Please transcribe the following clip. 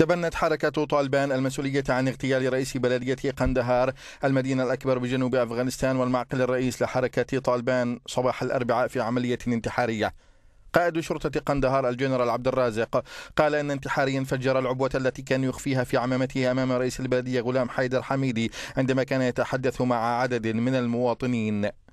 تبنت حركة طالبان المسؤولية عن اغتيال رئيس بلدية قندهار المدينة الأكبر بجنوب أفغانستان والمعقل الرئيس لحركة طالبان صباح الأربعاء في عملية انتحارية قائد شرطة قندهار الجنرال عبد الرازق قال أن انتحاريا فجر العبوة التي كان يخفيها في عمامته أمام رئيس البلدية غلام حيدر حميدي عندما كان يتحدث مع عدد من المواطنين